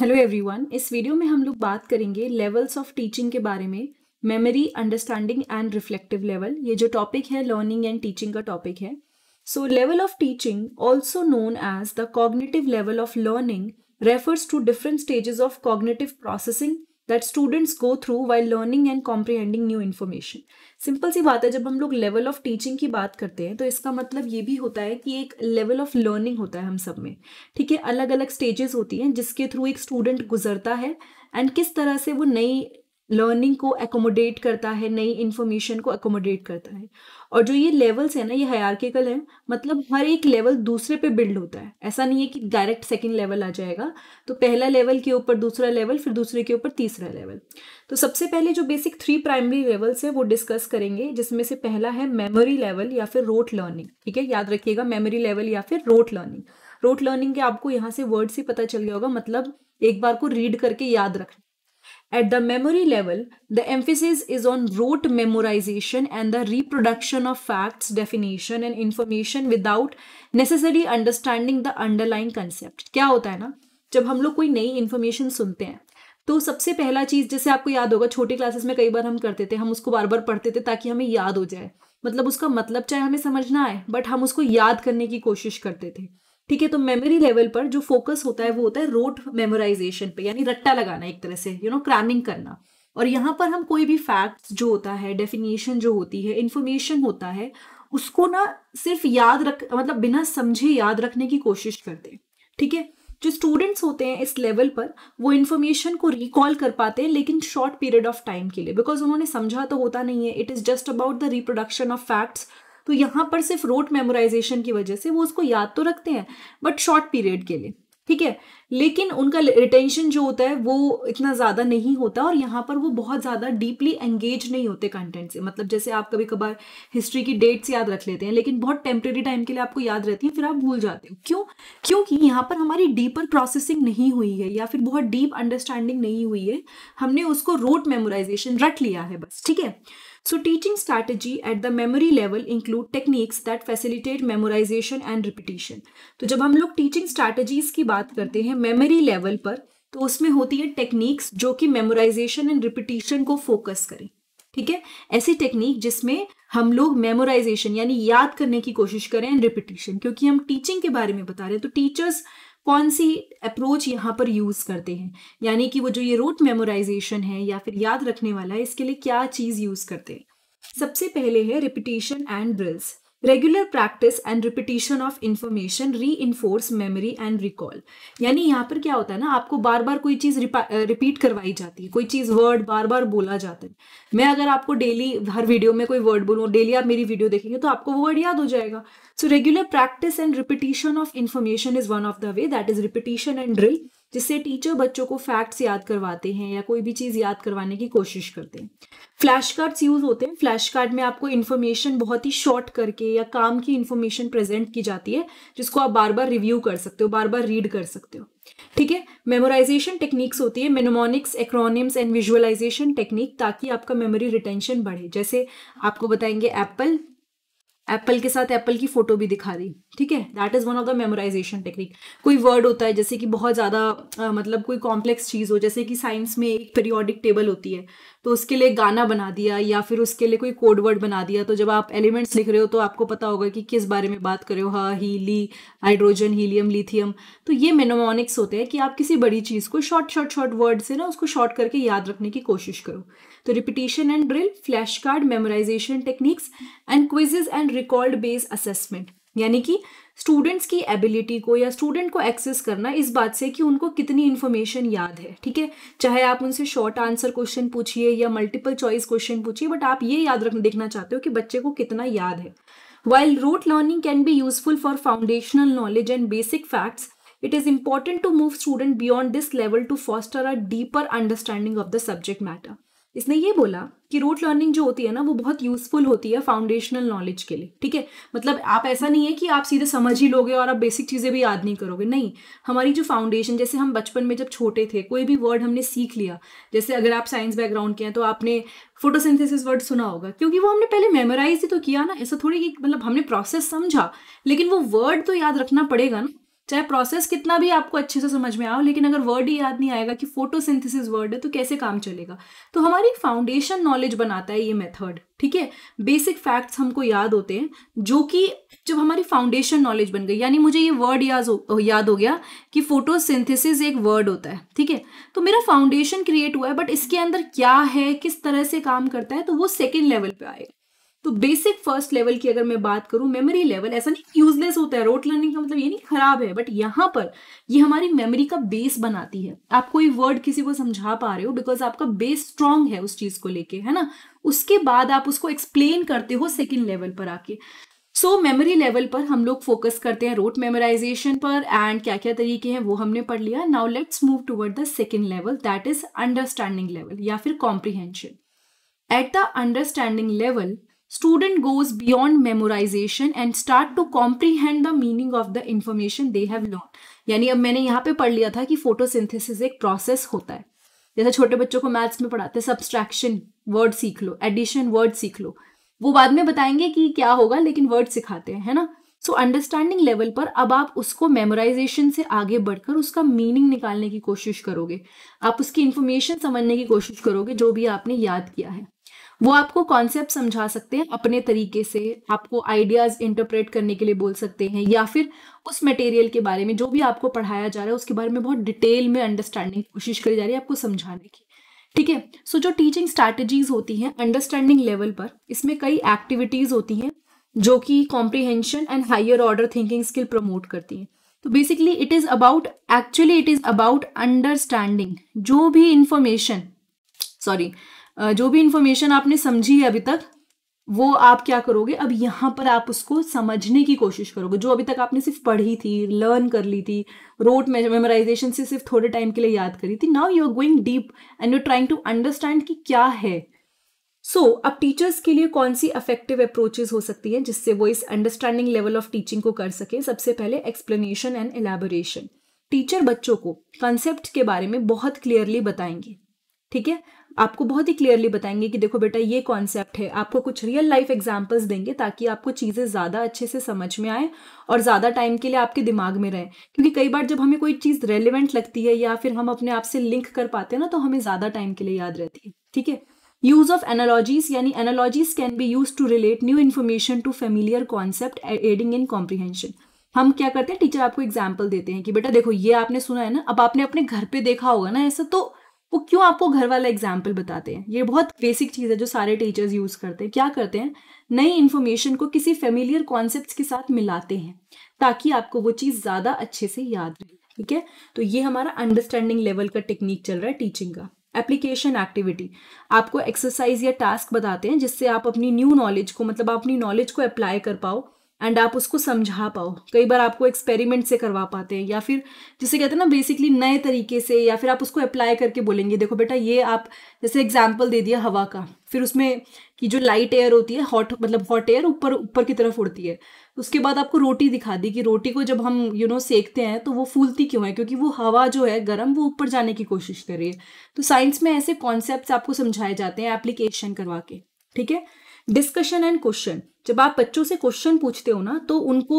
Hello everyone इस video में हम लोग बात करेंगे लेवल्स ऑफ टीचिंग के बारे में memory understanding and reflective level ये जो टॉपिक है लर्निंग एंड टीचिंग का टॉपिक है so level of teaching also known as the cognitive level of learning refers to different stages of cognitive processing that students go through by learning and comprehending new information simple सी बात है जब हम लोग level of teaching की बात करते हैं तो इसका मतलब ये भी होता है कि एक लेवल ऑफ लर्निंग होता है हम सब में ठीक है अलग अलग स्टेजेस होती हैं जिसके थ्रू एक स्टूडेंट गुजरता है एंड किस तरह से वो नई लर्निंग को एकोमोडेट करता है नई इन्फॉर्मेशन को एकोमोडेट करता है और जो ये लेवल्स है ना ये हयार्किकल है मतलब हर एक लेवल दूसरे पे बिल्ड होता है ऐसा नहीं है कि डायरेक्ट सेकेंड लेवल आ जाएगा तो पहला लेवल के ऊपर दूसरा लेवल फिर दूसरे के ऊपर तीसरा लेवल तो सबसे पहले जो बेसिक थ्री प्राइमरी लेवल्स है वो डिस्कस करेंगे जिसमें से पहला है मेमोरी लेवल या फिर रोट लर्निंग ठीक है याद रखिएगा मेमोरी लेवल या फिर रोट लर्निंग रोट लर्निंग के आपको यहाँ से वर्ड से पता चल गया होगा मतलब एक बार को रीड करके याद रखना At the memory level, the emphasis is on rote memorization and the reproduction of facts, definition and information without necessarily understanding the underlying concept. kya hota hai na jab hum log koi nayi information sunte hain तो सबसे पहला चीज़ जैसे आपको याद होगा छोटी classes में कई बार हम करते थे हम उसको बार बार पढ़ते थे ताकि हमें याद हो जाए मतलब उसका मतलब चाहे हमें समझना आए बट हम उसको याद करने की कोशिश करते थे ठीक है तो मेमोरी लेवल पर जो फोकस होता है वो होता है रोट मेमोराइजेशन पे यानी रट्टा लगाना एक तरह से यू नो क्रैमिंग करना और यहाँ पर हम कोई भी फैक्ट्स जो होता है डेफिनेशन जो होती है इन्फॉर्मेशन होता है उसको ना सिर्फ याद रख मतलब बिना समझे याद रखने की कोशिश करते हैं ठीक है जो स्टूडेंट्स होते हैं इस लेवल पर वो इन्फॉर्मेशन को रिकॉल कर पाते हैं लेकिन शॉर्ट पीरियड ऑफ टाइम के लिए बिकॉज उन्होंने समझा तो होता नहीं है it is just about the reproduction of facts तो यहाँ पर सिर्फ रोट मेमोराइजेशन की वजह से वो उसको याद तो रखते हैं बट शॉर्ट पीरियड के लिए ठीक है लेकिन उनका रिटेंशन जो होता है वो इतना ज़्यादा नहीं होता और यहाँ पर वो बहुत ज़्यादा डीपली एंगेज नहीं होते कंटेंट से मतलब जैसे आप कभी कभार हिस्ट्री की डेट्स याद रख लेते हैं लेकिन बहुत टेम्प्रेरी टाइम के लिए आपको याद रहती है फिर आप भूल जाते हो क्यों क्योंकि यहाँ पर हमारी डीपर प्रोसेसिंग नहीं हुई है या फिर बहुत डीप अंडरस्टैंडिंग नहीं हुई है हमने उसको रोट मेमोराइजेशन रट लिया है बस ठीक है So teaching strategy at the memory level include techniques that facilitate memorization and repetition. तो जब हम लोग teaching strategies की बात करते हैं memory level पर तो उसमें होती है techniques जो कि memorization and repetition को focus करें ठीक है ऐसी टेक्निक जिसमें हम लोग मेमोराइजेशन यानी याद करने की कोशिश करें एंड रिपीटेशन क्योंकि हम टीचिंग के बारे में बता रहे हैं तो टीचर्स कौन सी अप्रोच यहाँ पर यूज़ करते हैं यानी कि वो जो ये रूट मेमोराइजेशन है या फिर याद रखने वाला है इसके लिए क्या चीज़ यूज़ करते हैं सबसे पहले है repetition and drills regular practice and repetition of information reinforce memory and recall यानी यहाँ पर क्या होता है ना आपको बार बार कोई चीज़ रिपीट करवाई जाती है कोई चीज़ वर्ड बार बार बोला जाता है मैं अगर आपको डेली हर वीडियो में कोई वर्ड बोलूँ डेली आप मेरी वीडियो देखेंगे तो आपको वो वर्ड याद हो जाएगा so regular practice and repetition of information is one of the way that is repetition and drill जिससे टीचर बच्चों को फैक्ट्स याद करवाते हैं या कोई भी चीज़ याद करवाने की कोशिश करते हैं फ्लैश कार्ड्स यूज़ होते हैं फ्लैश कार्ड में आपको इन्फॉर्मेशन बहुत ही शॉर्ट करके या काम की इन्फॉर्मेशन प्रेजेंट की जाती है जिसको आप बार बार रिव्यू कर सकते हो बार बार रीड कर सकते हो ठीक है मेमोराइजेशन टेक्निक्स होती है mnemonics acronyms and visualisation technique ताकि आपका मेमोरी रिटेंशन बढ़े जैसे आपको बताएंगे एप्पल एप्पल के साथ एप्पल की फोटो भी दिखा दी ठीक है that is one of the memorisation technique कोई वर्ड होता है जैसे कि बहुत ज़्यादा मतलब कोई कॉम्प्लेक्स चीज़ हो जैसे कि साइंस में एक पीरियोडिक टेबल होती है तो उसके लिए गाना बना दिया या फिर उसके लिए कोई कोड वर्ड बना दिया तो जब आप एलिमेंट्स लिख रहे हो तो आपको पता होगा कि किस बारे में बात कर रहे हो हा हीली हाइड्रोजन हीलियम लिथियम तो ये मेनोमोनिक्स होते हैं कि आप किसी बड़ी चीज़ को शॉर्ट शॉर्ट शॉर्ट वर्ड से ना उसको शॉर्ट करके याद रखने की कोशिश करो तो repetition and drill flash card memorisation techniques and quizzes and record based assessment यानी कि स्टूडेंट्स की एबिलिटी को या स्टूडेंट को एक्सेस करना इस बात से कि उनको कितनी इन्फॉर्मेशन याद है ठीक है चाहे आप उनसे शॉर्ट आंसर क्वेश्चन पूछिए या मल्टीपल चॉइस क्वेश्चन पूछिए बट आप ये याद रख देखना चाहते हो कि बच्चे को कितना याद है while rote learning can be useful for foundational knowledge and basic facts it is important to move student beyond this level to foster a deeper understanding of the subject matter इसने ये बोला कि रूट लर्निंग जो होती है ना वो बहुत यूजफुल होती है फाउंडेशनल नॉलेज के लिए ठीक है मतलब आप ऐसा नहीं है कि आप सीधे समझ ही लोगे और आप बेसिक चीज़ें भी याद नहीं करोगे नहीं हमारी जो फाउंडेशन जैसे हम बचपन में जब छोटे थे कोई भी वर्ड हमने सीख लिया जैसे अगर आप साइंस बैकग्राउंड के हैं तो आपने फोटोसिंथेसिस वर्ड सुना होगा क्योंकि वो हमने पहले मेमोराइज ही तो किया ना ऐसा थोड़ी मतलब हमने प्रोसेस समझा लेकिन वो वर्ड तो याद रखना पड़ेगा ना चाहे प्रोसेस कितना भी आपको अच्छे से समझ में आओ लेकिन अगर वर्ड ही याद नहीं आएगा कि फोटोसिंथेसिस वर्ड है तो कैसे काम चलेगा तो हमारी फाउंडेशन नॉलेज बनाता है ये मेथड ठीक है बेसिक फैक्ट्स हमको याद होते हैं जो कि जब हमारी फाउंडेशन नॉलेज बन गई यानी मुझे ये वर्ड याद हो याद हो गया कि फोटोसिंथेसिस एक वर्ड होता है ठीक है तो मेरा फाउंडेशन क्रिएट हुआ है बट इसके अंदर क्या है किस तरह से काम करता है तो वो सेकेंड लेवल पर आएगा तो बेसिक फर्स्ट लेवल की अगर मैं बात करूं मेमोरी लेवल ऐसा नहीं यूजलेस होता है रोट लर्निंग का मतलब ये नहीं खराब है बट यहाँ पर ये हमारी मेमोरी का बेस बनाती है आप कोई वर्ड किसी को समझा पा रहे हो बिकॉज आपका बेस स्ट्रांग है उस चीज को लेके है ना उसके बाद आप उसको एक्सप्लेन करते हो सेकेंड लेवल पर आके सो मेमोरी लेवल पर हम लोग फोकस करते हैं रोट मेमोराइजेशन पर एंड क्या क्या तरीके हैं वो हमने पढ़ लिया now let's move toward the second level that is understanding level या फिर comprehension at the understanding level student goes beyond memorization and start to comprehend the meaning of the information they have learned यानी अब मैंने यहाँ पे पढ़ लिया था कि फोटोसिंथेसिस एक प्रोसेस होता है जैसे छोटे बच्चों को मैथ्स में पढ़ाते सब्सट्रैक्शन वर्ड सीख लो एडिशन वर्ड सीख लो वो बाद में बताएंगे कि क्या होगा लेकिन वर्ड सिखाते हैं है ना सो अंडरस्टैंडिंग लेवल पर अब आप उसको मेमोराइजेशन से आगे बढ़कर उसका मीनिंग निकालने की कोशिश करोगे आप उसकी इन्फॉर्मेशन समझने की कोशिश करोगे जो भी आपने याद किया है वो आपको कॉन्सेप्ट समझा सकते हैं अपने तरीके से आपको आइडियाज इंटरप्रेट करने के लिए बोल सकते हैं या फिर उस मटेरियल के बारे में जो भी आपको पढ़ाया जा रहा है उसके बारे में बहुत डिटेल में अंडरस्टैंडिंग कोशिश करी जा रही है आपको समझाने की ठीक है सो जो टीचिंग स्ट्रैटेजीज होती हैं अंडरस्टैंडिंग लेवल पर इसमें कई एक्टिविटीज होती हैं जो कि comprehension and higher order thinking skill promote करती हैं तो basically it is about actually it is about understanding जो भी इंफॉर्मेशन सॉरी जो भी इंफॉर्मेशन आपने समझी है अभी तक वो आप क्या करोगे अब यहाँ पर आप उसको समझने की कोशिश करोगे जो अभी तक आपने सिर्फ पढ़ी थी लर्न कर ली थी रोट मेमोराइजेशन से सिर्फ थोड़े टाइम के लिए याद करी थी now you are going deep and you trying to understand कि क्या है सो so, अब टीचर्स के लिए कौन सी अफेक्टिव अप्रोचेज हो सकती है जिससे वो इस अंडरस्टैंडिंग लेवल ऑफ टीचिंग को कर सके सबसे पहले एक्सप्लेनेशन एंड एलेबोरेशन टीचर बच्चों को कंसेप्ट के बारे में बहुत क्लियरली बताएंगे ठीक है आपको बहुत ही क्लियरली बताएंगे कि देखो बेटा ये कॉन्सेप्ट है आपको कुछ रियल लाइफ एग्जांपल्स देंगे ताकि आपको चीज़ें ज़्यादा अच्छे से समझ में आए और ज़्यादा टाइम के लिए आपके दिमाग में रहें क्योंकि कई बार जब हमें कोई चीज़ रेलिवेंट लगती है या फिर हम अपने आप से लिंक कर पाते हैं ना तो हमें ज़्यादा टाइम के लिए याद रहती है ठीक है यूज ऑफ एनालॉजीज यानी analogies can be use to relate new information to familiar concept adding in comprehension हम क्या करते हैं टीचर आपको एग्जाम्पल देते हैं कि बेटा देखो ये आपने सुना है ना अब आपने अपने घर पे देखा होगा ना ऐसा तो वो क्यों आपको घर वाला एग्जाम्पल बताते हैं ये बहुत बेसिक चीज़ है जो सारे टीचर्स यूज़ करते हैं क्या करते हैं नई इन्फॉर्मेशन को किसी फेमिलियर कॉन्सेप्ट के साथ मिलाते हैं ताकि आपको वो चीज़ ज़्यादा अच्छे से याद रहे ठीक है तो ये हमारा अंडरस्टैंडिंग लेवल का टेक्निक चल रहा है टीचिंग का एप्लीकेशन एक्टिविटी आपको एक्सरसाइज या टास्क बताते हैं जिससे आप अपनी न्यू नॉलेज को मतलब आप अपनी नॉलेज को अप्लाई कर पाओ एंड आप उसको समझा पाओ कई बार आपको एक्सपेरिमेंट से करवा पाते हैं या फिर जिसे कहते हैं ना बेसिकली नए तरीके से या फिर आप उसको अप्लाई करके बोलेंगे देखो बेटा ये आप जैसे एग्जाम्पल दे दिया हवा का फिर उसमें कि जो लाइट एयर होती है हॉट मतलब हॉट एयर ऊपर ऊपर की तरफ उड़ती है उसके बाद आपको रोटी दिखा दी कि रोटी को जब हम यू you नो know, सेकते हैं तो वो फूलती क्यों है क्योंकि वो हवा जो है गर्म वो ऊपर जाने की कोशिश कर रही है तो साइंस में ऐसे कॉन्सेप्ट आपको समझाए जाते हैं एप्लीकेशन करवा के ठीक है डिस्कशन एंड क्वेश्चन जब आप बच्चों से क्वेश्चन पूछते हो ना तो उनको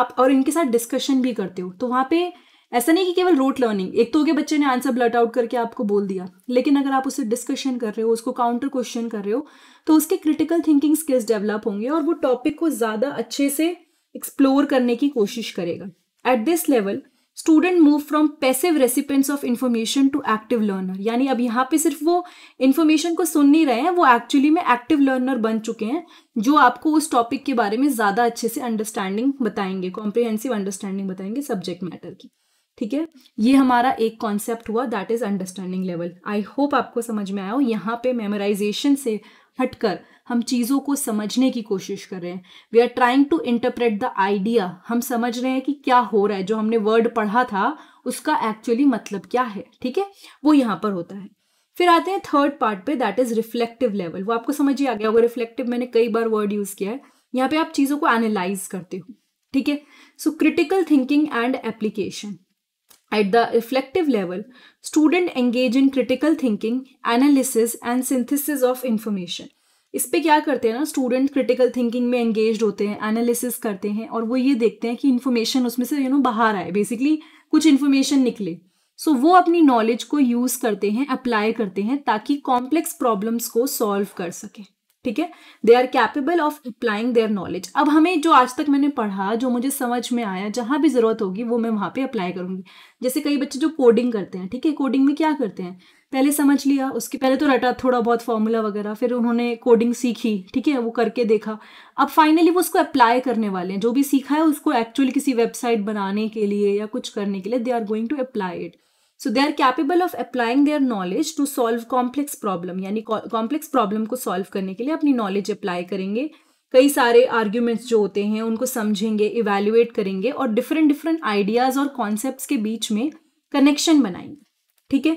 आप और इनके साथ डिस्कशन भी करते हो तो वहाँ पे ऐसा नहीं कि केवल रोट लर्निंग एक तो के बच्चे ने आंसर ब्लट आउट करके आपको बोल दिया लेकिन अगर आप उससे डिस्कशन कर रहे हो उसको काउंटर क्वेश्चन कर रहे हो तो उसके क्रिटिकल थिंकिंग स्किल्स डेवलप होंगे और वो टॉपिक को ज़्यादा अच्छे से एक्सप्लोर करने की कोशिश करेगा at this level student move from passive recipients of information to active learner यानी अब यहाँ पे सिर्फ वो इन्फॉर्मेशन को सुन नहीं रहे हैं वो एक्चुअली में एक्टिव लर्नर बन चुके हैं जो आपको उस टॉपिक के बारे में ज़्यादा अच्छे से अंडरस्टैंडिंग बताएंगे कॉम्प्रिहेंसिव अंडरस्टैंडिंग बताएंगे सब्जेक्ट मैटर की ठीक है ये हमारा एक कॉन्सेप्ट हुआ that is understanding level I hope आपको समझ में आया हो यहाँ पे मेमोराइजेशन से हटकर हम चीज़ों को समझने की कोशिश कर रहे हैं we are trying to interpret the idea हम समझ रहे हैं कि क्या हो रहा है जो हमने वर्ड पढ़ा था उसका एक्चुअली मतलब क्या है ठीक है वो यहाँ पर होता है फिर आते हैं थर्ड पार्ट पे दैट इज रिफ्लेक्टिव लेवल वो आपको समझ ही आ गया होगा रिफ्लेक्टिव मैंने कई बार वर्ड यूज किया है यहाँ पे आप चीज़ों को एनालाइज करते हो ठीक है so critical thinking and application At the reflective level, student engage in critical thinking, analysis and synthesis of information. इस पर क्या करते हैं ना स्टूडेंट क्रिटिकल थिंकिंग में एंगेज होते हैं एनालिसिस करते हैं और वो ये देखते हैं कि इन्फॉर्मेशन उसमें से यू नो बाहर आए बेसिकली कुछ इन्फॉर्मेशन निकले सो so, वो अपनी नॉलेज को यूज़ करते हैं अप्लाई करते हैं ताकि कॉम्प्लेक्स प्रॉब्लम्स को सॉल्व कर सकें ठीक है they are capable of applying their knowledge अब हमें जो आज तक मैंने पढ़ा जो मुझे समझ में आया जहां भी ज़रूरत होगी वो मैं वहां पे अप्लाई करूंगी जैसे कई बच्चे जो कोडिंग करते हैं ठीक है कोडिंग में क्या करते हैं पहले समझ लिया उसके पहले तो रटा थोड़ा बहुत फॉर्मूला वगैरह फिर उन्होंने कोडिंग सीखी ठीक है वो करके देखा अब फाइनली वो उसको अप्लाई करने वाले हैं जो भी सीखा है उसको एक्चुअली किसी वेबसाइट बनाने के लिए या कुछ करने के लिए they are going to apply it so they are capable of applying their knowledge to solve complex problem यानी कॉम्प्लेक्स प्रॉब्लम को सॉल्व करने के लिए अपनी नॉलेज अप्लाई करेंगे कई सारे आर्ग्यूमेंट्स जो होते हैं उनको समझेंगे इवेल्युएट करेंगे और डिफरेंट डिफरेंट आइडियाज़ और कॉन्सेप्ट के बीच में कनेक्शन बनाएंगे ठीक है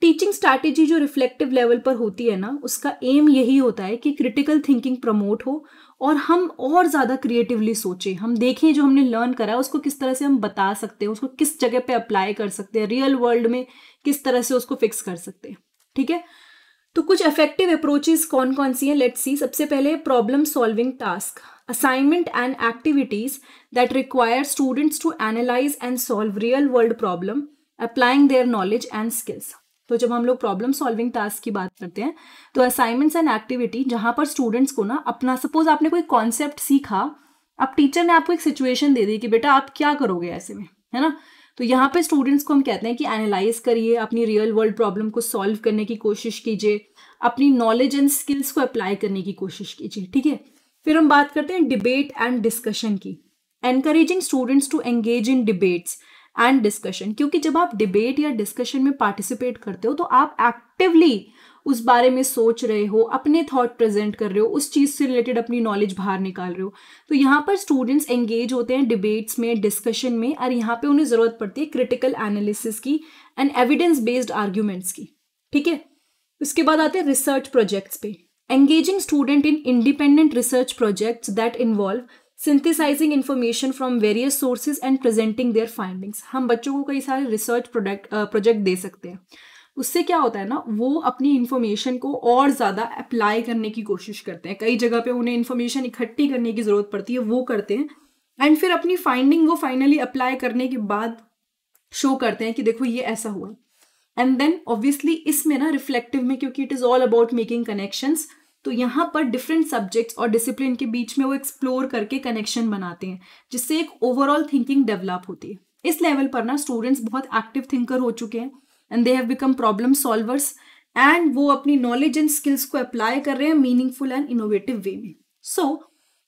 टीचिंग स्ट्रैटेजी जो रिफ्लेक्टिव लेवल पर होती है ना उसका एम यही होता है कि क्रिटिकल थिंकिंग प्रमोट हो और हम और ज़्यादा क्रिएटिवली सोचें हम देखें जो हमने लर्न करा है उसको किस तरह से हम बता सकते हैं उसको किस जगह पे अप्लाई कर सकते हैं रियल वर्ल्ड में किस तरह से उसको फिक्स कर सकते हैं ठीक है तो कुछ इफेक्टिव अप्रोचेस कौन कौन सी हैं लेट्स सी सबसे पहले problem solving task assignment and activities that require students to analyse and solve real world problem applying their knowledge and skills तो जब हम लोग प्रॉब्लम सॉल्विंग टास्क की बात करते हैं तो असाइनमेंट्स एंड एक्टिविटी जहां पर स्टूडेंट्स को ना अपना सपोज आपने कोई कॉन्सेप्ट सीखा अब टीचर ने आपको एक सिचुएशन दे दी कि बेटा आप क्या करोगे ऐसे में है ना तो यहाँ पे स्टूडेंट्स को हम कहते हैं कि एनालाइज करिए अपनी रियल वर्ल्ड प्रॉब्लम को सॉल्व करने की कोशिश कीजिए अपनी नॉलेज एंड स्किल्स को अप्लाई करने की कोशिश कीजिए ठीक है फिर हम बात करते हैं डिबेट एंड डिस्कशन की encouraging students to engage in debates and discussion क्योंकि जब आप डिबेट या डिस्कशन में पार्टिसिपेट करते हो तो आप एक्टिवली उस बारे में सोच रहे हो अपने थॉट प्रेजेंट कर रहे हो उस चीज़ से रिलेटेड अपनी नॉलेज बाहर निकाल रहे हो तो यहाँ पर स्टूडेंट्स एंगेज होते हैं डिबेट्स में डिस्कशन में और यहाँ पे उन्हें ज़रूरत पड़ती है क्रिटिकल एनालिसिस की एंड एविडेंस बेस्ड आर्ग्यूमेंट्स की ठीक है उसके बाद आते हैं रिसर्च प्रोजेक्ट्स पे engaging student in independent research projects that involve synthesising information from various sources and presenting their findings हम बच्चों को कई सारे रिसर्च प्रोडक्ट प्रोजेक्ट दे सकते हैं उससे क्या होता है ना वो अपनी इन्फॉर्मेशन को और ज़्यादा अप्लाई करने की कोशिश करते हैं कई जगह पे उन्हें इन्फॉर्मेशन इकट्ठी करने की ज़रूरत पड़ती है वो करते हैं एंड फिर अपनी फाइंडिंग वो फाइनली अप्लाई करने के बाद शो करते हैं कि देखो ये ऐसा हुआ एंड देन ऑब्वियसली इसमें ना रिफ्लेक्टिव में क्योंकि it is all about making connections तो यहाँ पर डिफरेंट सब्जेक्ट्स और डिसिप्लिन के बीच में वो एक्सप्लोर करके कनेक्शन बनाते हैं जिससे एक ओवरऑल थिंकिंग डेवलप होती है इस लेवल पर ना स्टूडेंट्स बहुत एक्टिव थिंकर हो चुके हैं and they have become problem solvers and वो अपनी नॉलेज एंड स्किल्स को अप्लाई कर रहे हैं मीनिंगफुल एंड इनोवेटिव वे में सो so,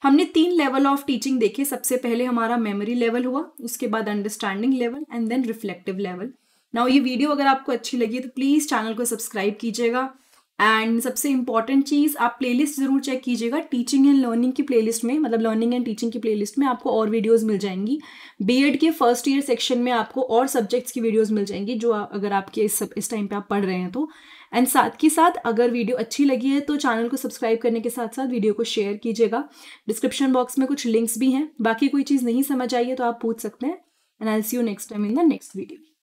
हमने तीन लेवल ऑफ टीचिंग देखे सबसे पहले हमारा मेमोरी लेवल हुआ उसके बाद understanding level and then reflective level now ये वीडियो अगर आपको अच्छी लगी तो प्लीज़ चैनल को सब्सक्राइब कीजिएगा एंड सबसे इंपॉर्टेंट चीज़ आप प्लेलिस्ट ज़रूर चेक कीजिएगा टीचिंग एंड लर्निंग की प्लेलिस्ट में मतलब लर्निंग एंड टीचिंग की प्लेलिस्ट में आपको और वीडियोस मिल जाएंगी बीएड के फर्स्ट ईयर सेक्शन में आपको और सब्जेक्ट्स की वीडियोस मिल जाएंगी जो आ, अगर आपके इस सब इस टाइम पे आप पढ़ रहे हैं तो एंड साथ के साथ अगर वीडियो अच्छी लगी है तो चैनल को सब्सक्राइब करने के साथ साथ वीडियो को शेयर कीजिएगा डिस्क्रिप्शन बॉक्स में कुछ लिंक्स भी हैं बाकी कोई चीज़ नहीं समझ आई है तो आप पूछ सकते हैं and I see you next time in the next video